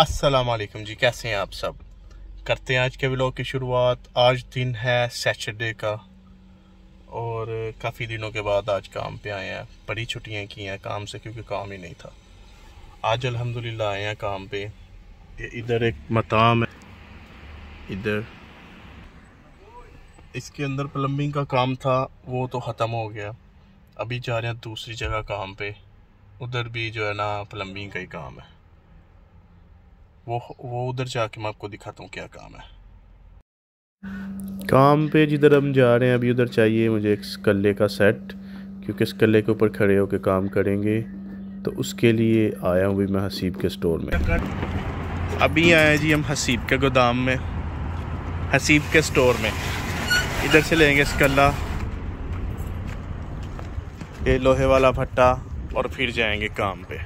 अस्सलाम वालेकुम जी कैसे हैं आप सब करते हैं आज के ब्लॉग की शुरुआत आज दिन है सैटरडे का और काफ़ी दिनों के बाद आज काम पे आए हैं बड़ी छुट्टियाँ की हैं काम से क्योंकि काम ही नहीं था आज अल्हम्दुलिल्लाह आए हैं काम पे इधर एक मताम है इधर इसके अंदर प्लम्बिंग का काम था वो तो ख़त्म हो गया अभी जा रहे हैं दूसरी जगह काम पे उधर भी जो है ना प्लम्बिंग का ही काम है वो वो उधर जाके मैं आपको दिखाता हूँ क्या काम है काम पे जिधर हम जा रहे हैं अभी उधर चाहिए मुझे एक कल्ले का सेट क्योंकि इस कल्ले के ऊपर खड़े होकर काम करेंगे तो उसके लिए आया हूँ भी मैं हसीब के स्टोर में अभी आए जी हम हसीब के गोदाम में हसीब के स्टोर में इधर से लेंगे इसकल्ला ये लोहे वाला भट्टा और फिर जाएंगे काम पे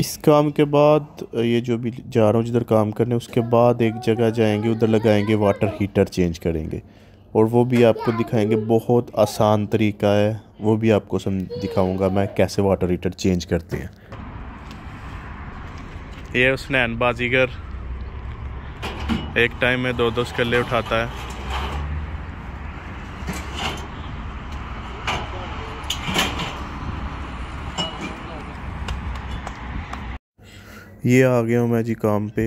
इस काम के बाद ये जो भी जा रहा हूँ जिधर काम करने उसके बाद एक जगह जाएंगे उधर लगाएंगे वाटर हीटर चेंज करेंगे और वो भी आपको दिखाएंगे बहुत आसान तरीका है वो भी आपको सम दिखाऊंगा मैं कैसे वाटर हीटर चेंज करते हैं ये उसने बाजीगर एक टाइम में दो दो स्कल्ले उठाता है ये आ गया हूँ मैं जी काम पे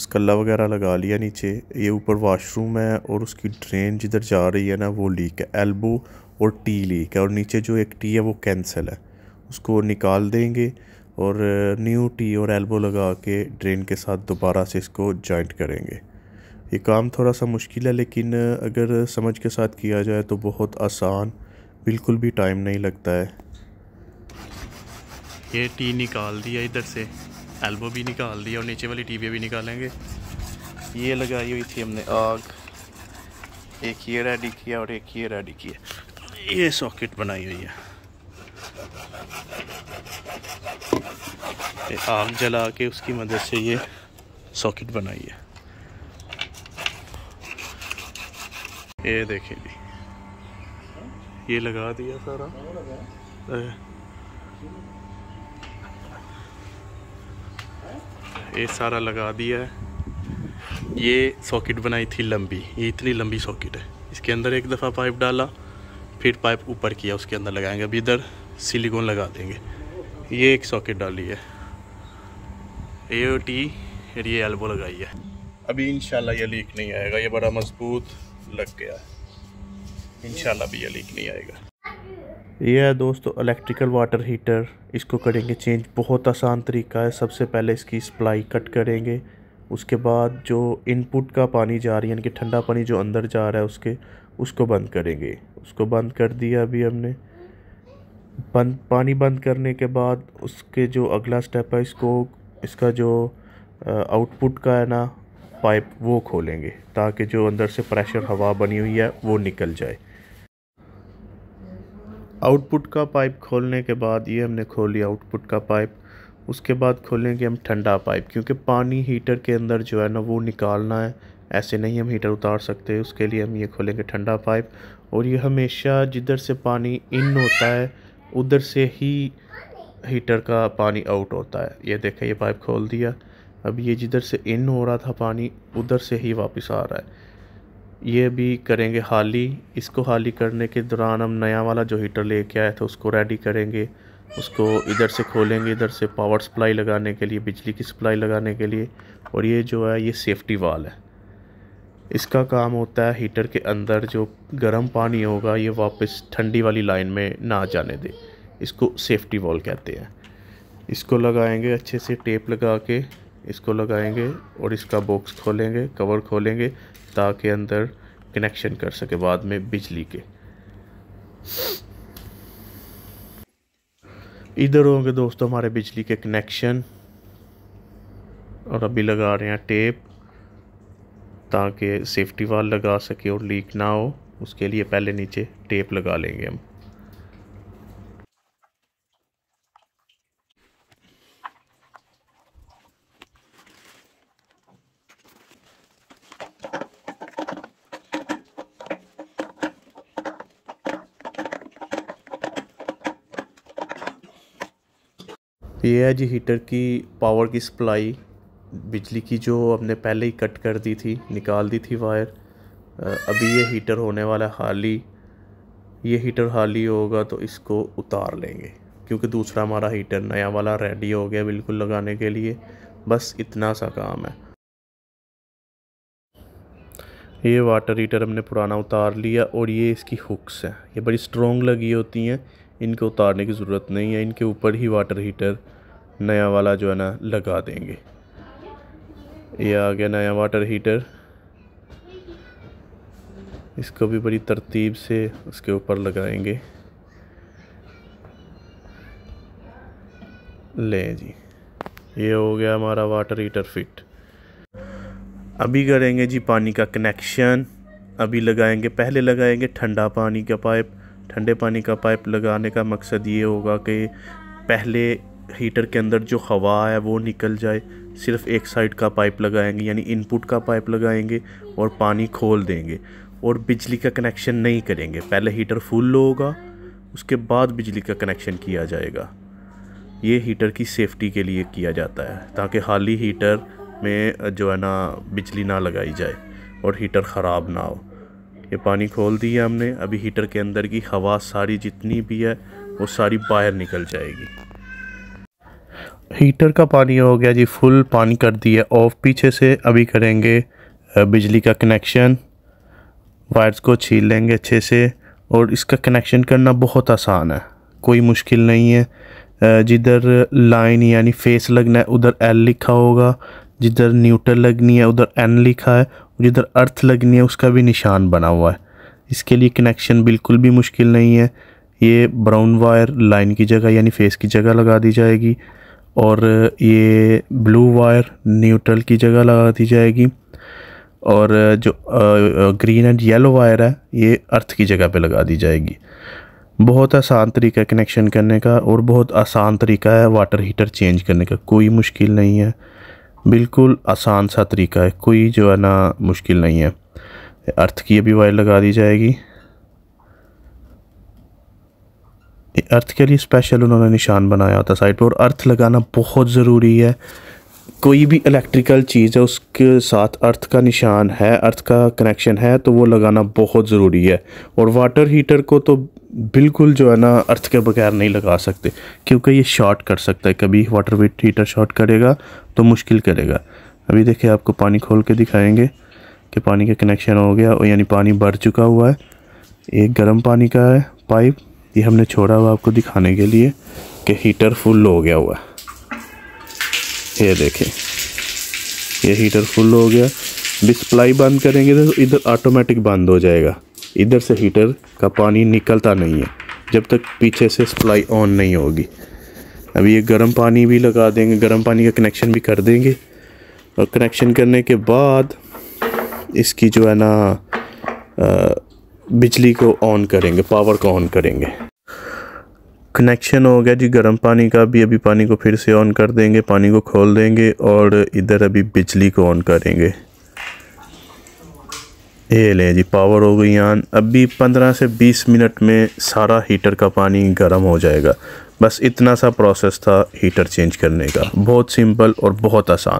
स्कल्ला वगैरह लगा लिया नीचे ये ऊपर वाशरूम है और उसकी ड्रेन जिधर जा रही है ना वो लीक है एल्बो और टी लीक है और नीचे जो एक टी है वो कैंसिल है उसको निकाल देंगे और न्यू टी और एल्बो लगा के ड्रेन के साथ दोबारा से इसको जॉइंट करेंगे ये काम थोड़ा सा मुश्किल है लेकिन अगर समझ के साथ किया जाए तो बहुत आसान बिल्कुल भी टाइम नहीं लगता है ये टी निकाल दिया इधर से एल्बो भी निकाल दिया और नीचे वाली टीबिया भी निकालेंगे ये लगाई हुई थी हमने आग एक ये रेडी किया और एक ये रेडी किया ये सॉकेट बनाई हुई है आग जला के उसकी मदद से ये सॉकेट बनाई है ये देखिए जी ये लगा दिया सारा ये सारा लगा दिया है ये सॉकेट बनाई थी लंबी ये इतनी लंबी सॉकेट है इसके अंदर एक दफ़ा पाइप डाला फिर पाइप ऊपर किया उसके अंदर लगाएंगे अभी इधर सिलिकॉन लगा देंगे ये एक सॉकेट डाली है ए टी फिर ये एल्बो लगाई है अभी इंशाल्लाह ये लीक नहीं आएगा ये बड़ा मजबूत लग गया है इंशाल्लाह भी ये लीक नहीं आएगा ये है दोस्तों इलेक्ट्रिकल वाटर हीटर इसको करेंगे चेंज बहुत आसान तरीका है सबसे पहले इसकी सप्लाई कट करेंगे उसके बाद जो इनपुट का पानी जा रही है यानी कि ठंडा पानी जो अंदर जा रहा है उसके उसको बंद करेंगे उसको बंद कर दिया अभी हमने बंद पानी बंद करने के बाद उसके जो अगला स्टेप है इसको इसका जो आउटपुट का है ना पाइप वो खोलेंगे ताकि जो अंदर से प्रेशर हवा बनी हुई है वो निकल जाए आउटपुट का पाइप खोलने के बाद ये हमने खोली आउटपुट का पाइप उसके बाद खोलेंगे हम ठंडा पाइप क्योंकि पानी हीटर के अंदर जो है ना वो निकालना है ऐसे नहीं हम हीटर उतार सकते उसके लिए हम ये खोलेंगे ठंडा पाइप और ये हमेशा जिधर से पानी इन होता है उधर से ही हीटर का पानी आउट होता है ये देखें ये पाइप खोल दिया अब ये जिधर से इन हो रहा था पानी उधर से ही वापस आ रहा है ये भी करेंगे हाली इसको हाली करने के दौरान हम नया वाला जो हीटर लेके आए थे उसको रेडी करेंगे उसको इधर से खोलेंगे इधर से पावर सप्लाई लगाने के लिए बिजली की सप्लाई लगाने के लिए और ये जो है ये सेफ्टी वाल है इसका काम होता है हीटर के अंदर जो गर्म पानी होगा ये वापस ठंडी वाली लाइन में ना जाने दे इसको सेफ्टी वॉल कहते हैं इसको लगाएंगे अच्छे से टेप लगा के इसको लगाएंगे और इसका बॉक्स खोलेंगे कवर खोलेंगे ताकि अंदर कनेक्शन कर सके बाद में बिजली के इधर होंगे दोस्तों हमारे बिजली के कनेक्शन और अभी लगा रहे हैं टेप ताकि सेफ्टी वाल लगा सके और लीक ना हो उसके लिए पहले नीचे टेप लगा लेंगे हम तो ये है जी हीटर की पावर की सप्लाई बिजली की जो हमने पहले ही कट कर दी थी निकाल दी थी वायर अभी ये हीटर होने वाला हाल ही ये हीटर हाल ही होगा तो इसको उतार लेंगे क्योंकि दूसरा हमारा हीटर नया वाला रेडी हो गया बिल्कुल लगाने के लिए बस इतना सा काम है ये वाटर हीटर हमने पुराना उतार लिया और ये इसकी हुक्स हैं ये बड़ी स्ट्रॉन्ग लगी होती हैं इनको उतारने की ज़रूरत नहीं है इनके ऊपर ही वाटर हीटर नया वाला जो है ना लगा देंगे ये आ गया नया वाटर हीटर इसको भी बड़ी तरतीब से उसके ऊपर लगाएंगे ले जी ये हो गया हमारा वाटर हीटर फिट अभी करेंगे जी पानी का कनेक्शन अभी लगाएंगे पहले लगाएंगे ठंडा पानी का पाइप ठंडे पानी का पाइप लगाने का मकसद ये होगा कि पहले हीटर के अंदर जो हवा है वो निकल जाए सिर्फ एक साइड का पाइप लगाएंगे यानी इनपुट का पाइप लगाएंगे और पानी खोल देंगे और बिजली का कनेक्शन नहीं करेंगे पहले हीटर फुल होगा उसके बाद बिजली का कनेक्शन किया जाएगा ये हीटर की सेफ्टी के लिए किया जाता है ताकि हाल ही हीटर में जो है ना बिजली ना लगाई जाए और हीटर ख़राब ना हो ये पानी खोल दिया हमने अभी हीटर के अंदर की हवा सारी जितनी भी है वो सारी बाहर निकल जाएगी हीटर का पानी हो गया जी फुल पानी कर दिया ऑफ पीछे से अभी करेंगे बिजली का कनेक्शन वायर्स को छील लेंगे अच्छे से और इसका कनेक्शन करना बहुत आसान है कोई मुश्किल नहीं है जिधर लाइन यानी फेस लगना है उधर एल लिखा होगा जिधर न्यूट्रल लगनी है उधर एन लिखा है और जिधर अर्थ लगनी है उसका भी निशान बना हुआ है इसके लिए कनेक्शन बिल्कुल भी मुश्किल नहीं है ये ब्राउन वायर लाइन की जगह यानी फेस की जगह लगा दी जाएगी और ये ब्लू वायर न्यूट्रल की जगह लगा दी जाएगी और जो ग्रीन एंड येलो वायर है ये अर्थ की जगह पे लगा दी जाएगी बहुत आसान तरीका है कनेक्शन करने का और बहुत आसान तरीका है वाटर हीटर चेंज करने का कोई मुश्किल नहीं है बिल्कुल आसान सा तरीका है कोई जो है ना मुश्किल नहीं है अर्थ की अभी वायर लगा दी जाएगी अर्थ के लिए स्पेशल उन्होंने निशान बनाया होता साइड पर और अर्थ लगाना बहुत ज़रूरी है कोई भी इलेक्ट्रिकल चीज़ है उसके साथ अर्थ का निशान है अर्थ का कनेक्शन है तो वो लगाना बहुत ज़रूरी है और वाटर हीटर को तो बिल्कुल जो है ना अर्थ के बगैर नहीं लगा सकते क्योंकि ये शॉर्ट कर सकता है कभी वाटर वेट हीटर शॉर्ट करेगा तो मुश्किल करेगा अभी देखिए आपको पानी खोल के दिखाएंगे कि पानी का कनेक्शन हो गया और यानी पानी भर चुका हुआ है एक गर्म पानी का है पाइप ये हमने छोड़ा हुआ आपको दिखाने के लिए कि हीटर फुल हो गया हुआ ये देखें ये हीटर फुल हो गया डिस्प्लाई बंद करेंगे तो इधर ऑटोमेटिक बंद हो जाएगा इधर से हीटर का पानी निकलता नहीं है जब तक पीछे से सप्लाई ऑन नहीं होगी अभी ये गर्म पानी भी लगा देंगे गर्म पानी का कनेक्शन भी कर देंगे और कनेक्शन करने के बाद इसकी जो है ना बिजली को ऑन करेंगे पावर को ऑन करेंगे कनेक्शन हो गया जी गर्म पानी का भी अभी पानी को फिर से ऑन कर देंगे पानी को खोल देंगे और इधर अभी बिजली को ऑन करेंगे ये ले जी पावर हो गई आन अभी 15 पंद्रह से बीस मिनट में सारा हीटर का पानी गर्म हो जाएगा बस इतना सा प्रोसेस था हीटर चेंज करने का बहुत सिंपल और बहुत आसान